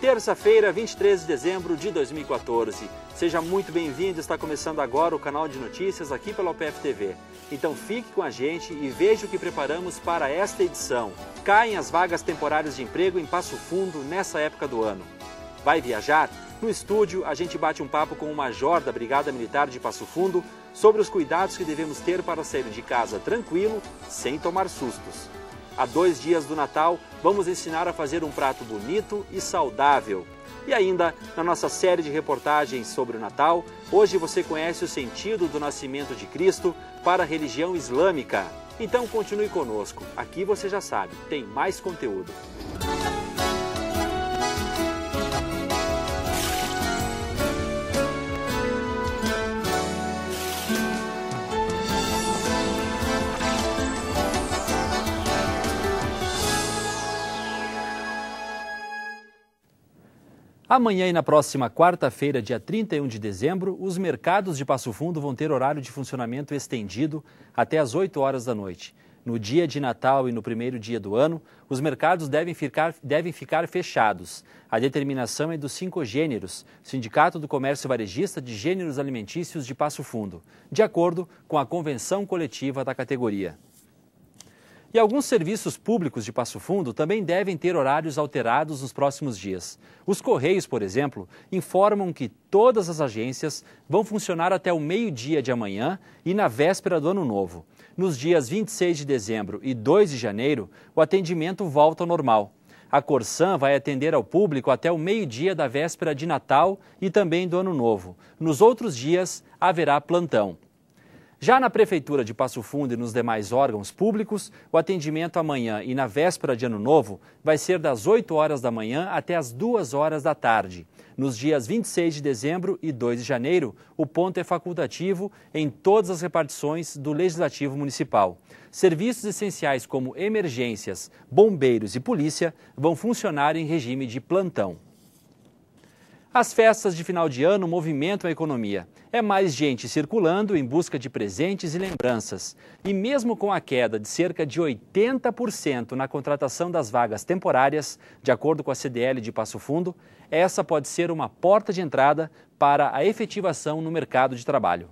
Terça-feira, 23 de dezembro de 2014. Seja muito bem-vindo, está começando agora o canal de notícias aqui pela OPF TV. Então fique com a gente e veja o que preparamos para esta edição. Caem as vagas temporárias de emprego em Passo Fundo nessa época do ano. Vai viajar? No estúdio, a gente bate um papo com o major da Brigada Militar de Passo Fundo sobre os cuidados que devemos ter para sair de casa tranquilo, sem tomar sustos. Há dois dias do Natal, vamos ensinar a fazer um prato bonito e saudável. E ainda, na nossa série de reportagens sobre o Natal, hoje você conhece o sentido do nascimento de Cristo para a religião islâmica. Então continue conosco, aqui você já sabe, tem mais conteúdo. Amanhã e na próxima quarta-feira, dia 31 de dezembro, os mercados de Passo Fundo vão ter horário de funcionamento estendido até às 8 horas da noite. No dia de Natal e no primeiro dia do ano, os mercados devem ficar, devem ficar fechados. A determinação é dos cinco gêneros, Sindicato do Comércio Varejista de Gêneros Alimentícios de Passo Fundo, de acordo com a convenção coletiva da categoria. E alguns serviços públicos de Passo Fundo também devem ter horários alterados nos próximos dias. Os Correios, por exemplo, informam que todas as agências vão funcionar até o meio-dia de amanhã e na véspera do Ano Novo. Nos dias 26 de dezembro e 2 de janeiro, o atendimento volta ao normal. A Corsan vai atender ao público até o meio-dia da véspera de Natal e também do Ano Novo. Nos outros dias, haverá plantão. Já na Prefeitura de Passo Fundo e nos demais órgãos públicos, o atendimento amanhã e na véspera de Ano Novo vai ser das 8 horas da manhã até as 2 horas da tarde. Nos dias 26 de dezembro e 2 de janeiro, o ponto é facultativo em todas as repartições do Legislativo Municipal. Serviços essenciais como emergências, bombeiros e polícia vão funcionar em regime de plantão. As festas de final de ano movimentam a economia. É mais gente circulando em busca de presentes e lembranças. E mesmo com a queda de cerca de 80% na contratação das vagas temporárias, de acordo com a CDL de Passo Fundo, essa pode ser uma porta de entrada para a efetivação no mercado de trabalho.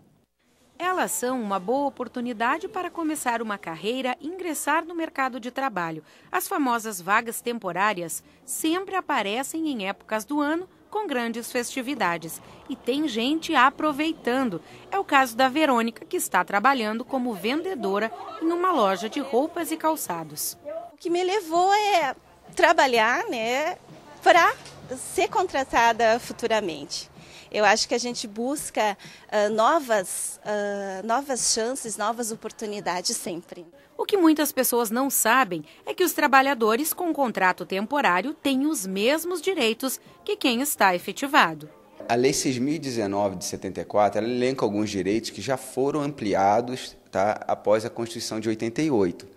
Elas são uma boa oportunidade para começar uma carreira e ingressar no mercado de trabalho. As famosas vagas temporárias sempre aparecem em épocas do ano com grandes festividades. E tem gente aproveitando. É o caso da Verônica, que está trabalhando como vendedora em uma loja de roupas e calçados. O que me levou é trabalhar, né, para ser contratada futuramente. Eu acho que a gente busca uh, novas, uh, novas chances, novas oportunidades sempre. O que muitas pessoas não sabem é que os trabalhadores com contrato temporário têm os mesmos direitos que quem está efetivado. A Lei 6.019 de 74 ela elenca alguns direitos que já foram ampliados tá, após a Constituição de 88.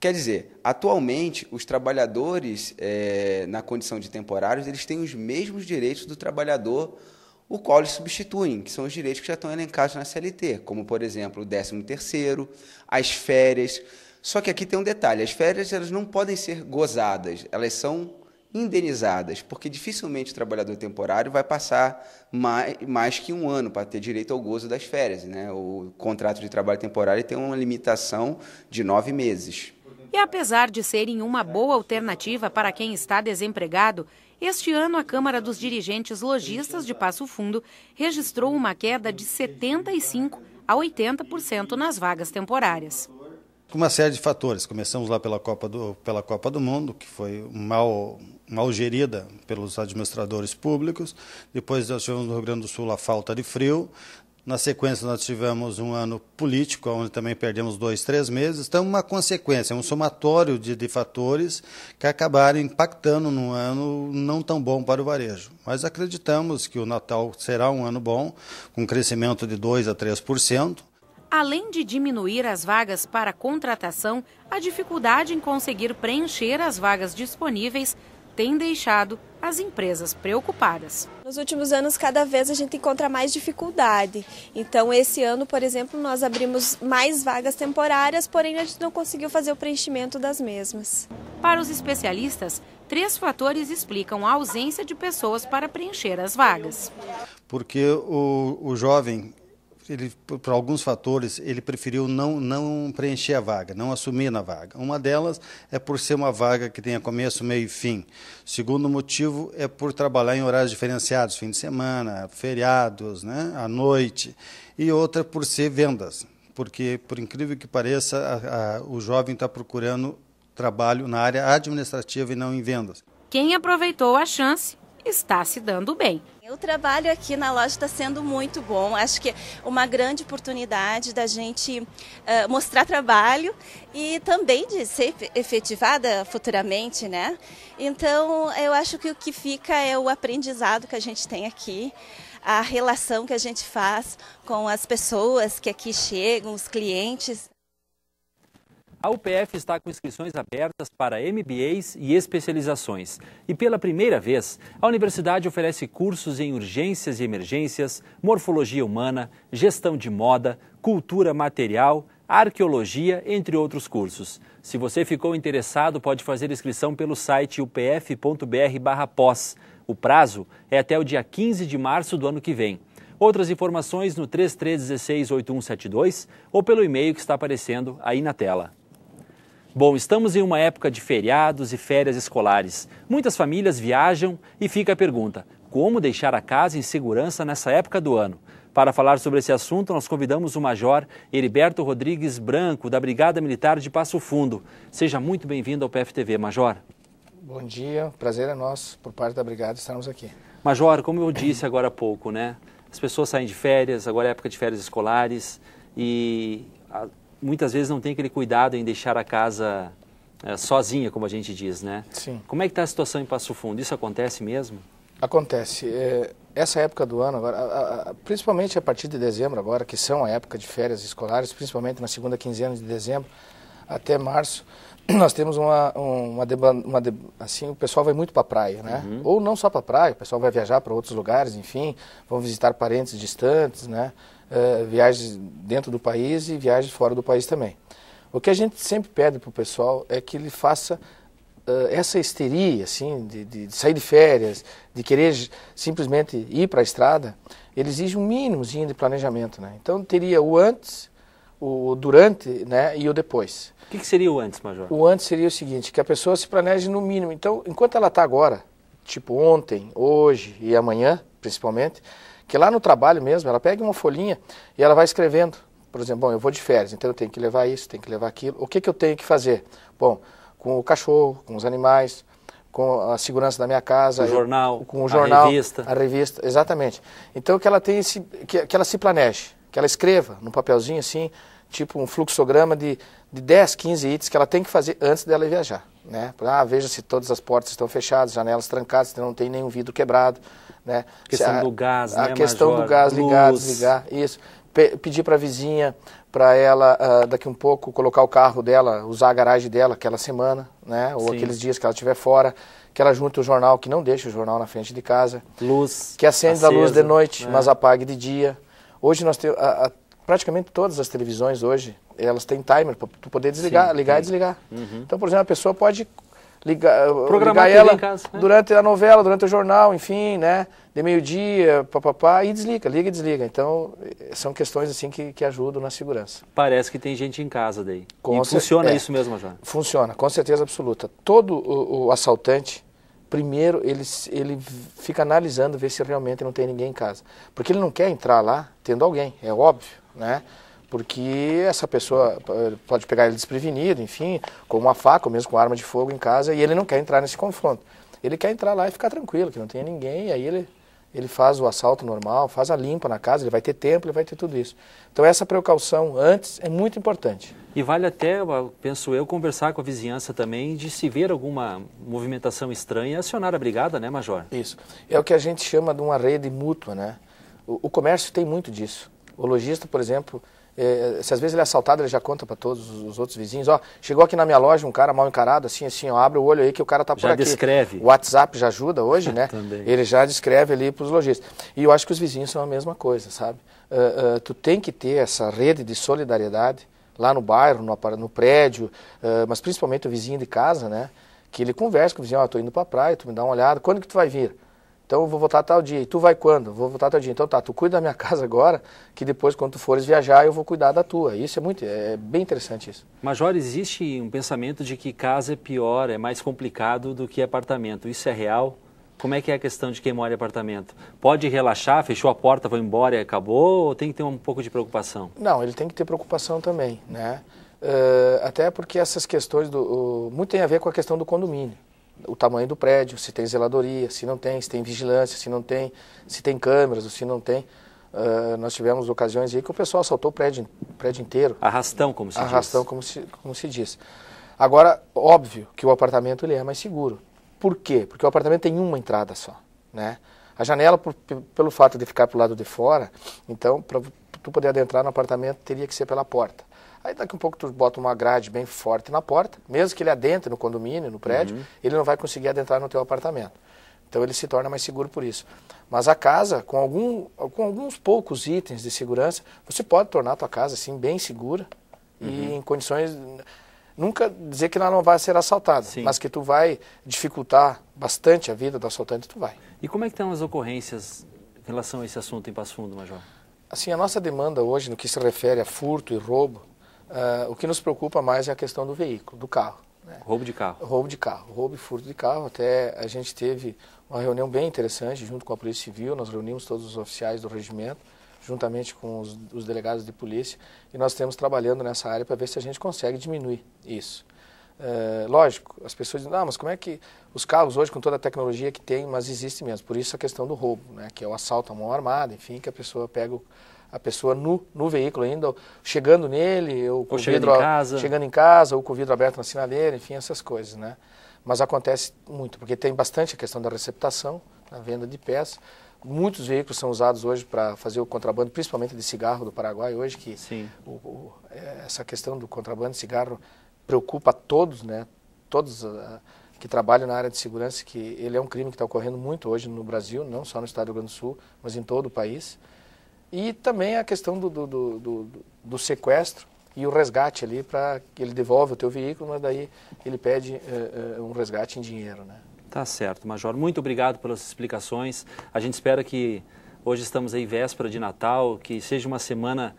Quer dizer, atualmente os trabalhadores é, na condição de temporários eles têm os mesmos direitos do trabalhador o qual eles substituem, que são os direitos que já estão elencados na CLT, como, por exemplo, o 13º, as férias. Só que aqui tem um detalhe, as férias elas não podem ser gozadas, elas são indenizadas, porque dificilmente o trabalhador temporário vai passar mais, mais que um ano para ter direito ao gozo das férias. Né? O contrato de trabalho temporário tem uma limitação de nove meses. E apesar de serem uma boa alternativa para quem está desempregado, este ano, a Câmara dos Dirigentes Lojistas de Passo Fundo registrou uma queda de 75% a 80% nas vagas temporárias. Uma série de fatores. Começamos lá pela Copa do, pela Copa do Mundo, que foi mal, mal gerida pelos administradores públicos. Depois nós tivemos no Rio Grande do Sul a falta de frio. Na sequência, nós tivemos um ano político, onde também perdemos dois, três meses. Então, uma consequência, um somatório de, de fatores que acabaram impactando num ano não tão bom para o varejo. Mas acreditamos que o Natal será um ano bom, com crescimento de 2 a 3%. Além de diminuir as vagas para contratação, a dificuldade em conseguir preencher as vagas disponíveis tem deixado as empresas preocupadas. Nos últimos anos, cada vez a gente encontra mais dificuldade. Então, esse ano, por exemplo, nós abrimos mais vagas temporárias, porém a gente não conseguiu fazer o preenchimento das mesmas. Para os especialistas, três fatores explicam a ausência de pessoas para preencher as vagas. Porque o, o jovem ele, por alguns fatores, ele preferiu não, não preencher a vaga, não assumir na vaga. Uma delas é por ser uma vaga que tenha começo, meio e fim. Segundo motivo é por trabalhar em horários diferenciados, fim de semana, feriados, né, à noite. E outra por ser vendas, porque, por incrível que pareça, a, a, o jovem está procurando trabalho na área administrativa e não em vendas. Quem aproveitou a chance está se dando bem. O trabalho aqui na loja está sendo muito bom. Acho que é uma grande oportunidade da gente uh, mostrar trabalho e também de ser efetivada futuramente, né? Então, eu acho que o que fica é o aprendizado que a gente tem aqui, a relação que a gente faz com as pessoas que aqui chegam, os clientes. A UPF está com inscrições abertas para MBAs e especializações. E pela primeira vez, a universidade oferece cursos em urgências e emergências, morfologia humana, gestão de moda, cultura material, arqueologia, entre outros cursos. Se você ficou interessado, pode fazer inscrição pelo site upf.br/pós. O prazo é até o dia 15 de março do ano que vem. Outras informações no 3316 8172 ou pelo e-mail que está aparecendo aí na tela. Bom, estamos em uma época de feriados e férias escolares. Muitas famílias viajam e fica a pergunta: como deixar a casa em segurança nessa época do ano? Para falar sobre esse assunto, nós convidamos o Major Heriberto Rodrigues Branco, da Brigada Militar de Passo Fundo. Seja muito bem-vindo ao PFTV, Major. Bom dia, prazer é nosso, por parte da Brigada, estarmos aqui. Major, como eu disse agora há pouco, né? As pessoas saem de férias, agora é época de férias escolares e muitas vezes não tem aquele cuidado em deixar a casa é, sozinha, como a gente diz, né? Sim. Como é que está a situação em Passo Fundo? Isso acontece mesmo? Acontece. É, essa época do ano, agora, a, a, principalmente a partir de dezembro agora, que são a época de férias escolares, principalmente na segunda quinzena de dezembro até março, nós temos uma, uma, uma assim o pessoal vai muito para a praia, né? Uhum. Ou não só para a praia, o pessoal vai viajar para outros lugares, enfim, vão visitar parentes distantes, né? É, viagens dentro do país e viagens fora do país também. O que a gente sempre pede para o pessoal é que ele faça uh, essa histeria, assim, de, de, sair de férias, de querer simplesmente ir para a estrada, ele exige um mínimozinho de planejamento, né? Então teria o antes, o durante, né, e o depois. O que, que seria o antes, Major? O antes seria o seguinte, que a pessoa se planeje no mínimo. Então, enquanto ela está agora, tipo ontem, hoje e amanhã, principalmente, que lá no trabalho mesmo, ela pega uma folhinha e ela vai escrevendo. Por exemplo, bom, eu vou de férias, então eu tenho que levar isso, tenho que levar aquilo. O que, que eu tenho que fazer? Bom, com o cachorro, com os animais, com a segurança da minha casa, o jornal, eu, com o jornal, a revista, a revista, exatamente. Então que ela tenha esse, que, que ela se planeje, que ela escreva num papelzinho assim, tipo um fluxograma de, de 10, 15 itens que ela tem que fazer antes dela viajar. Né? Ah, veja se todas as portas estão fechadas, janelas trancadas, se não tem nenhum vidro quebrado. Né? A questão a, do gás, A né, questão Major? do gás, ligar, isso. pedir para a vizinha, para ela, uh, daqui um pouco, colocar o carro dela, usar a garagem dela aquela semana, né? ou Sim. aqueles dias que ela estiver fora, que ela junte o jornal, que não deixe o jornal na frente de casa. Luz. Que acenda acesa, a luz de noite, né? mas apague de dia. Hoje nós temos praticamente todas as televisões hoje, elas têm timer para tu poder desligar, sim, ligar sim. e desligar. Uhum. Então, por exemplo, a pessoa pode ligar, eh, Programar ligar ela casa, né? durante a novela, durante o jornal, enfim, né? De meio-dia, papapá, e desliga, liga e desliga. Então, eh, são questões assim que, que ajudam na segurança. Parece que tem gente em casa daí. Com e funciona é, isso mesmo, já? Funciona, com certeza absoluta. Todo o, o assaltante, primeiro ele, ele fica analisando ver se realmente não tem ninguém em casa. Porque ele não quer entrar lá tendo alguém, é óbvio né? Porque essa pessoa pode pegar ele desprevenido, enfim, com uma faca ou mesmo com arma de fogo em casa e ele não quer entrar nesse confronto. Ele quer entrar lá e ficar tranquilo, que não tenha ninguém, e aí ele, ele faz o assalto normal, faz a limpa na casa, ele vai ter tempo, ele vai ter tudo isso. Então essa precaução antes é muito importante. E vale até, penso eu, conversar com a vizinhança também de se ver alguma movimentação estranha, acionar a brigada, né, Major? Isso. É o que a gente chama de uma rede mútua, né? O, o comércio tem muito disso. O lojista, por exemplo, é, se às vezes ele é assaltado, ele já conta para todos os outros vizinhos, ó, chegou aqui na minha loja um cara mal encarado, assim, assim, ó, abre o olho aí que o cara tá por já aqui. Já descreve. O WhatsApp já ajuda hoje, né? Também. Ele já descreve ali para os lojistas. E eu acho que os vizinhos são a mesma coisa, sabe? Uh, uh, tu tem que ter essa rede de solidariedade lá no bairro, no, no prédio, uh, mas principalmente o vizinho de casa, né? Que ele conversa com o vizinho, ó, oh, tô indo para a praia, tu me dá uma olhada, quando que tu vai vir? Então eu vou voltar tal dia. E tu vai quando? Vou voltar tal dia. Então tá, tu cuida da minha casa agora, que depois quando tu fores viajar eu vou cuidar da tua. Isso é muito, é bem interessante isso. Major, existe um pensamento de que casa é pior, é mais complicado do que apartamento. Isso é real? Como é que é a questão de quem mora em apartamento? Pode relaxar, fechou a porta, foi embora e acabou? Ou tem que ter um pouco de preocupação? Não, ele tem que ter preocupação também, né? Uh, até porque essas questões do uh, muito tem a ver com a questão do condomínio o tamanho do prédio, se tem zeladoria, se não tem, se tem vigilância, se não tem, se tem câmeras, se não tem. Uh, nós tivemos ocasiões aí que o pessoal assaltou o prédio, prédio inteiro. Arrastão, como se Arrastão, diz. como se, como se diz. Agora, óbvio que o apartamento ele é mais seguro. Por quê? Porque o apartamento tem uma entrada só, né? A janela, por, pelo fato de ficar para o lado de fora, então, para tu poder adentrar no apartamento, teria que ser pela porta. Aí daqui a um pouco tu bota uma grade bem forte na porta, mesmo que ele adentre no condomínio, no prédio, uhum. ele não vai conseguir adentrar no teu apartamento. Então ele se torna mais seguro por isso. Mas a casa, com, algum, com alguns poucos itens de segurança, você pode tornar a tua casa assim bem segura uhum. e em condições nunca dizer que ela não vai ser assaltada, Sim. mas que tu vai dificultar bastante a vida do assaltante, tu vai. E como é que estão as ocorrências em relação a esse assunto em Passo Fundo, Major? Assim, a nossa demanda hoje no que se refere a furto e roubo, Uh, o que nos preocupa mais é a questão do veículo, do carro. Né? Roubo de carro. Roubo de carro, roubo e furto de carro. Até a gente teve uma reunião bem interessante junto com a Polícia Civil, nós reunimos todos os oficiais do regimento, juntamente com os, os delegados de polícia, e nós estamos trabalhando nessa área para ver se a gente consegue diminuir isso. É, lógico, as pessoas dizem, ah, mas como é que os carros hoje, com toda a tecnologia que tem, mas existe mesmo. Por isso a questão do roubo, né? que é o assalto à mão armada, enfim, que a pessoa pega o, a pessoa no, no veículo ainda, chegando nele, ou, com ou chegando, vidro, em casa. chegando em casa, ou com o vidro aberto na sinaleira, enfim, essas coisas, né? Mas acontece muito, porque tem bastante a questão da receptação, a venda de peças. Muitos veículos são usados hoje para fazer o contrabando, principalmente de cigarro do Paraguai, hoje que o, o, é, essa questão do contrabando de cigarro preocupa todos, né? Todos ah, que trabalham na área de segurança, que ele é um crime que está ocorrendo muito hoje no Brasil, não só no estado do Rio Grande do Sul, mas em todo o país. E também a questão do, do, do, do, do sequestro e o resgate ali para que ele devolve o teu veículo, mas daí ele pede uh, um resgate em dinheiro, né? Tá certo, Major. Muito obrigado pelas explicações. A gente espera que hoje estamos aí véspera de Natal, que seja uma semana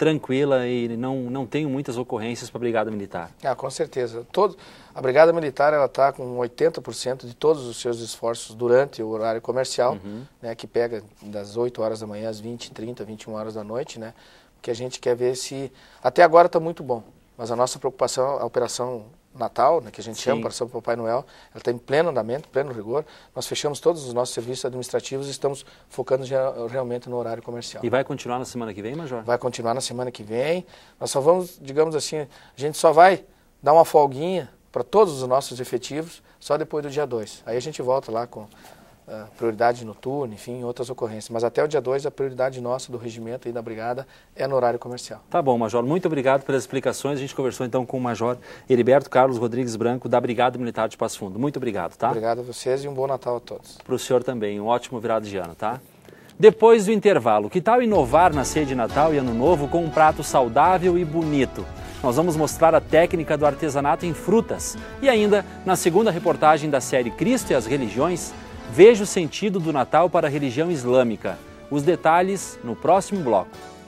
tranquila e não, não tenho muitas ocorrências para a Brigada Militar. Ah, com certeza. Todo, a Brigada Militar ela está com 80% de todos os seus esforços durante o horário comercial, uhum. né, que pega das 8 horas da manhã às 20, 30, 21 horas da noite, né? Porque a gente quer ver se. Até agora está muito bom, mas a nossa preocupação, a operação Natal, né, que a gente Sim. chama para São Papai Noel, ela está em pleno andamento, pleno rigor. Nós fechamos todos os nossos serviços administrativos e estamos focando realmente no horário comercial. E vai continuar na semana que vem, Major? Vai continuar na semana que vem. Nós só vamos, digamos assim, a gente só vai dar uma folguinha para todos os nossos efetivos só depois do dia 2. Aí a gente volta lá com é, prioridade noturna, enfim, outras ocorrências. Mas até o dia 2, a prioridade nossa do regimento e da brigada é no horário comercial. Tá bom, Major. Muito obrigado pelas explicações. A gente conversou então com o Major Heriberto Carlos Rodrigues Branco, da Brigada Militar de Passo Fundo. Muito obrigado, tá? Obrigado a vocês e um bom Natal a todos. Para o senhor também. Um ótimo virado de ano, tá? Depois do intervalo, que tal inovar na ceia de Natal e Ano Novo com um prato saudável e bonito? Nós vamos mostrar a técnica do artesanato em frutas. E ainda, na segunda reportagem da série Cristo e as Religiões, Veja o sentido do Natal para a religião islâmica. Os detalhes no próximo bloco.